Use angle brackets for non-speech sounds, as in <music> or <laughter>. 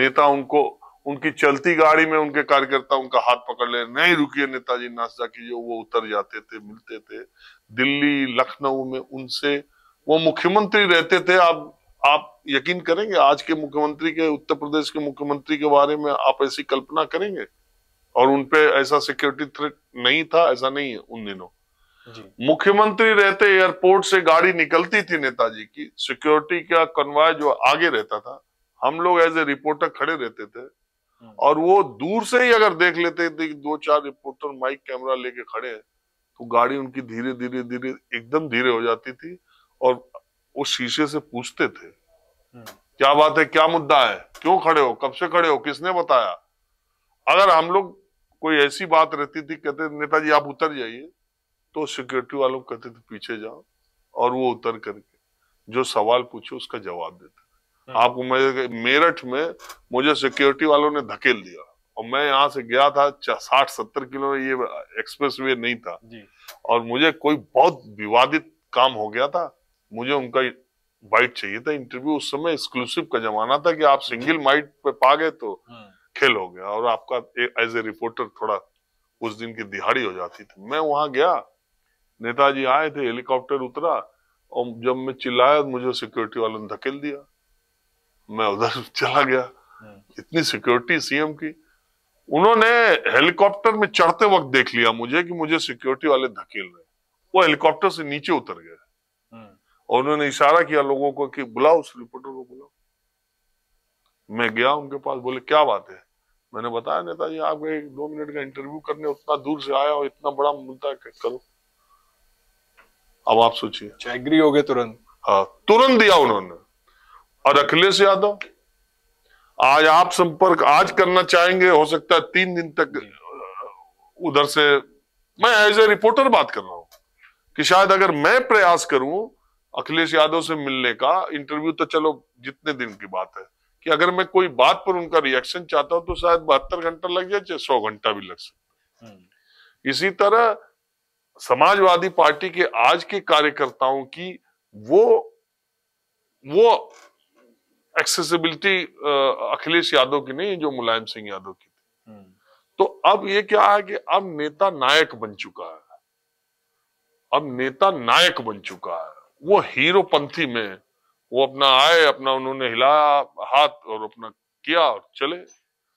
नेता उनको उनकी चलती गाड़ी में उनके कार्यकर्ता उनका हाथ पकड़ ले नहीं रुकिए नेताजी नाश्ता कीजिए वो उतर जाते थे मिलते थे दिल्ली लखनऊ में उनसे वो मुख्यमंत्री रहते थे आप आप यकीन करेंगे आज के मुख्यमंत्री के उत्तर प्रदेश के मुख्यमंत्री के बारे में आप ऐसी कल्पना करेंगे और उनपे ऐसा सिक्योरिटी थ्रेट नहीं था ऐसा नहीं है उन दिनों मुख्यमंत्री रहते एयरपोर्ट से गाड़ी निकलती थी नेताजी की सिक्योरिटी का कन्वाय जो आगे रहता था हम लोग एज ए रिपोर्टर खड़े रहते थे हम्म। और वो दूर से ही अगर देख लेते थे कि दो चार रिपोर्टर माइक कैमरा लेके खड़े हैं तो गाड़ी उनकी धीरे धीरे धीरे एकदम धीरे हो जाती थी और वो शीशे से पूछते थे हम्म। क्या बात है क्या मुद्दा है क्यों खड़े हो कब से खड़े हो किसने बताया अगर हम लोग कोई ऐसी बात रहती थी कहते नेताजी आप उतर जाइए तो सिक्योरिटी वालों कहते थे पीछे जाओ और वो उतर करके जो सवाल पूछे उसका जवाब देते हाँ। आपको मुझे मेरठ में मुझे सिक्योरिटी वालों ने धकेल दिया और मैं यहाँ से गया था साठ सत्तर किलो ये एक्सप्रेस वे नहीं था और मुझे कोई बहुत विवादित काम हो गया था मुझे उनका बाइट चाहिए था इंटरव्यू उस समय एक्सक्लूसिव का जमाना था कि आप सिंगल माइट पे पा गए तो खेल हाँ। हो गया और आपका एज ए रिपोर्टर थोड़ा उस दिन की दिहाड़ी हो जाती थी मैं वहां गया नेताजी आए थे हेलीकॉप्टर उतरा और जब मैं चिल्लाया मुझे सिक्योरिटी वालों ने धकेल दिया मैं उधर <laughs> चला गया हाँ। इतनी सिक्योरिटी सीएम की उन्होंने हेलीकॉप्टर में चढ़ते वक्त देख लिया मुझे कि मुझे सिक्योरिटी वाले धकेल रहे वो हेलीकॉप्टर से नीचे उतर गए हाँ। और उन्होंने इशारा किया लोगों को कि बुलाओ उस रिपोर्टर को बुलाओ मैं गया उनके पास बोले क्या बात है मैंने बताया नेताजी आपको एक दो मिनट का इंटरव्यू करने उतना दूर से आया और इतना बड़ा मुद्दा करो अब आप सोचिए अच्छा, हो गए तुरंत हाँ तुरंत दिया उन्होंने और अखिलेश यादव आज आप संपर्क आज करना चाहेंगे हो सकता है तीन दिन तक उधर से मैं एज ए रिपोर्टर बात कर रहा हूं कि शायद अगर मैं प्रयास करूं अखिलेश यादव से मिलने का इंटरव्यू तो चलो जितने दिन की बात है कि अगर मैं कोई बात पर उनका रिएक्शन चाहता हूं तो शायद बहत्तर घंटा लग जाए चाहे सौ घंटा भी लग सकता हम्म। इसी तरह समाजवादी पार्टी के आज के कार्यकर्ताओं की वो वो एक्सेसिबिलिटी अखिलेश यादव की नहीं जो मुलायम सिंह यादव की थी हम्म। तो अब ये क्या है कि अब नेता नायक बन चुका है अब नेता नायक बन चुका है वो हीरो पंथी में वो अपना आए अपना उन्होंने हिलाया हाथ और अपना किया और चले